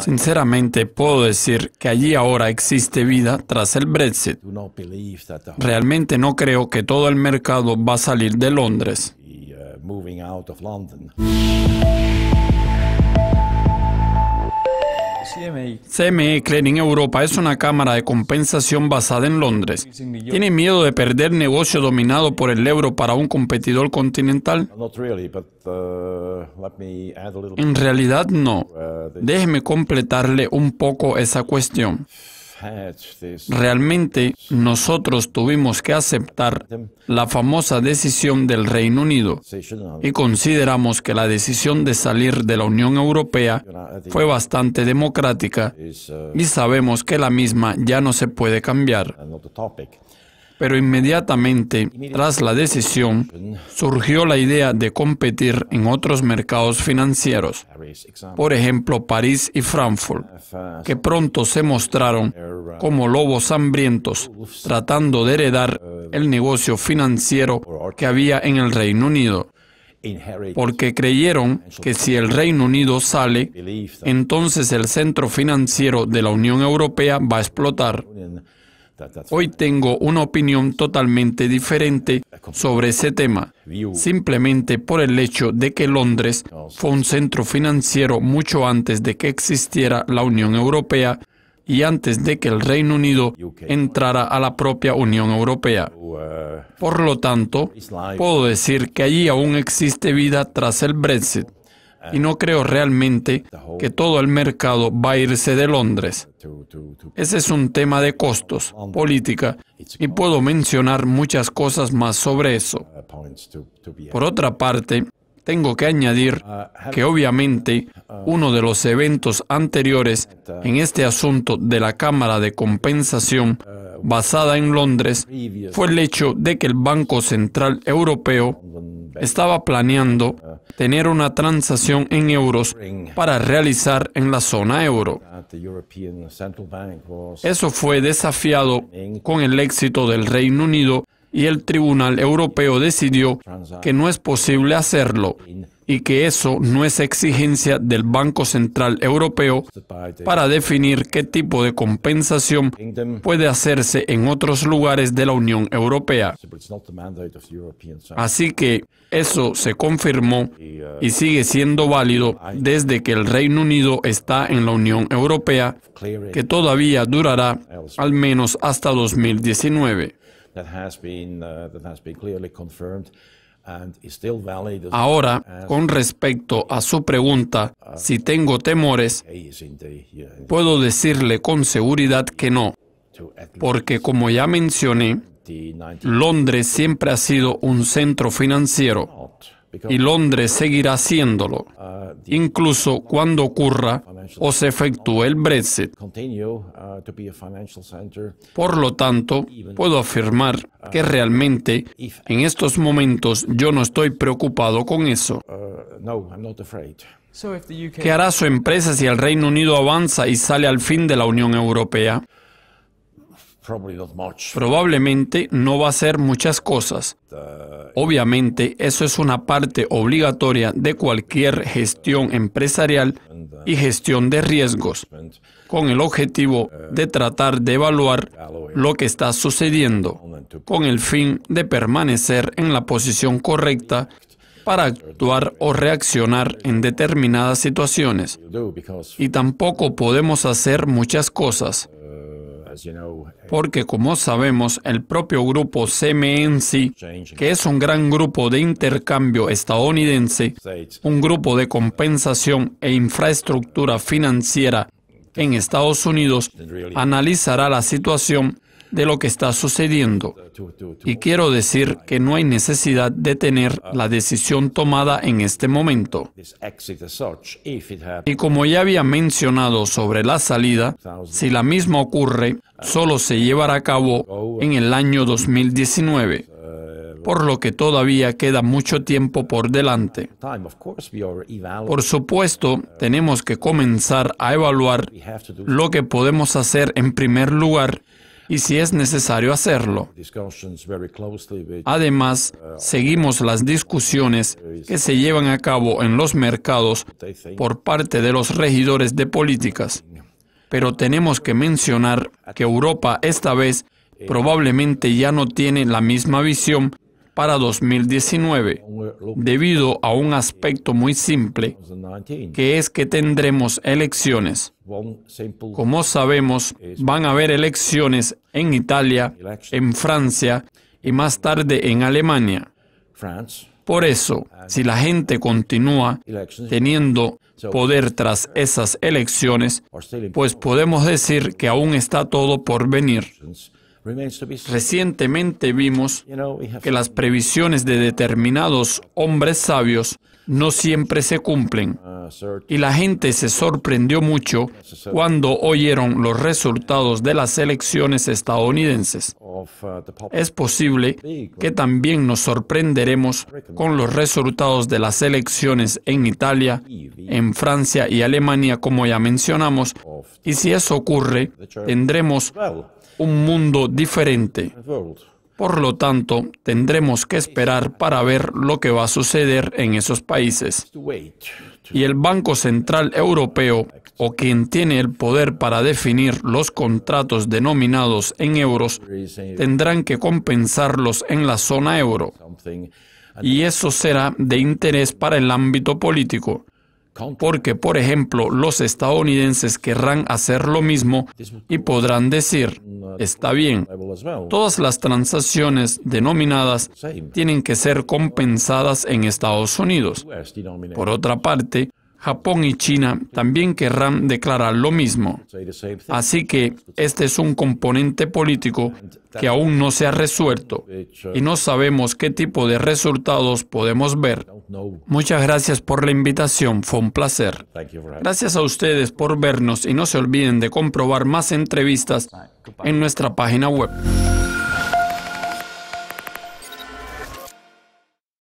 Sinceramente puedo decir que allí ahora existe vida tras el Brexit. Realmente no creo que todo el mercado va a salir de Londres. Uh, CME Clearing Europa es una cámara de compensación basada en Londres. ¿Tiene miedo de perder negocio dominado por el euro para un competidor continental? Uh, en realidad no. Déjeme completarle un poco esa cuestión. Realmente nosotros tuvimos que aceptar la famosa decisión del Reino Unido y consideramos que la decisión de salir de la Unión Europea fue bastante democrática y sabemos que la misma ya no se puede cambiar. Pero inmediatamente tras la decisión surgió la idea de competir en otros mercados financieros, por ejemplo París y Frankfurt, que pronto se mostraron como lobos hambrientos tratando de heredar el negocio financiero que había en el Reino Unido porque creyeron que si el Reino Unido sale, entonces el centro financiero de la Unión Europea va a explotar Hoy tengo una opinión totalmente diferente sobre ese tema, simplemente por el hecho de que Londres fue un centro financiero mucho antes de que existiera la Unión Europea y antes de que el Reino Unido entrara a la propia Unión Europea. Uh, por lo tanto, puedo decir que allí aún existe vida tras el Brexit y no creo realmente que todo el mercado va a irse de Londres. Ese es un tema de costos, política, y puedo mencionar muchas cosas más sobre eso. Por otra parte, tengo que añadir uh, que obviamente uh, uno de los eventos anteriores uh, en este asunto de la Cámara de Compensación basada en Londres fue el hecho de que el Banco Central Europeo estaba planeando tener una transacción en euros para realizar en la zona euro. Eso fue desafiado con el éxito del Reino Unido y el Tribunal Europeo decidió que no es posible hacerlo y que eso no es exigencia del Banco Central Europeo para definir qué tipo de compensación puede hacerse en otros lugares de la Unión Europea. Así que eso se confirmó y sigue siendo válido desde que el Reino Unido está en la Unión Europea, que todavía durará al menos hasta 2019. Ahora, con respecto a su pregunta, ah, si tengo temores, puedo decirle con seguridad que no, porque como ya mencioné, Londres siempre ha sido un centro financiero. Oh, y Londres seguirá haciéndolo, incluso cuando ocurra o se efectúe el Brexit. Por lo tanto, puedo afirmar que realmente en estos momentos yo no estoy preocupado con eso. ¿Qué hará su empresa si el Reino Unido avanza y sale al fin de la Unión Europea? Probablemente no va a ser muchas cosas. Uh, Obviamente, eso es una parte obligatoria de cualquier gestión empresarial uh, y gestión de riesgos, con el objetivo uh, de tratar de evaluar lo que está sucediendo, con el fin de permanecer en la posición correcta para actuar o reaccionar en determinadas situaciones. Y tampoco podemos hacer muchas cosas. Eh, Porque como sabemos, el propio grupo CMNC, que es un gran grupo de intercambio estadounidense, un grupo de compensación e infraestructura financiera en Estados Unidos, analizará la situación de lo que está sucediendo. Y quiero decir que no hay necesidad de tener la decisión tomada en este momento. Y como ya había mencionado sobre la salida, si la misma ocurre, solo se llevará a cabo en el año 2019 por lo que todavía queda mucho tiempo por delante. Por supuesto, tenemos que comenzar a evaluar lo que podemos hacer en primer lugar y si es necesario hacerlo. Además, seguimos las discusiones que se llevan a cabo en los mercados por parte de los regidores de políticas. Pero tenemos que mencionar que Europa esta vez probablemente ya no tiene la misma visión para 2019 debido a un aspecto muy simple, que es que tendremos elecciones. Como sabemos, van a haber elecciones en Italia, en Francia y más tarde en Alemania. Por eso, si la gente continúa teniendo poder tras esas elecciones, pues podemos decir que aún está todo por venir. Recientemente vimos que las previsiones de determinados hombres sabios no siempre se cumplen y la gente se sorprendió mucho cuando oyeron los resultados de las elecciones estadounidenses. Uh, es posible que también nos sorprenderemos con los resultados de las elecciones en Italia, e en Francia y Alemania, como ya mencionamos, y si eso ocurre, tendremos un mundo diferente. Por lo tanto, tendremos que esperar para ver lo que va a suceder en esos países. Y el Banco Central Europeo, o quien tiene el poder para definir los contratos denominados en euros, tendrán que compensarlos en la zona euro. Y eso será de interés para el ámbito político porque por ejemplo los estadounidenses querrán hacer lo mismo y podrán decir, está bien, todas las transacciones denominadas tienen que ser compensadas en Estados Unidos. Por otra parte, Japón y China también querrán declarar lo mismo. Así que este es un componente político que aún no se ha resuelto y no sabemos qué tipo de resultados podemos ver. Muchas gracias por la invitación, fue un placer. Gracias a ustedes por vernos y no se olviden de comprobar más entrevistas en nuestra página web.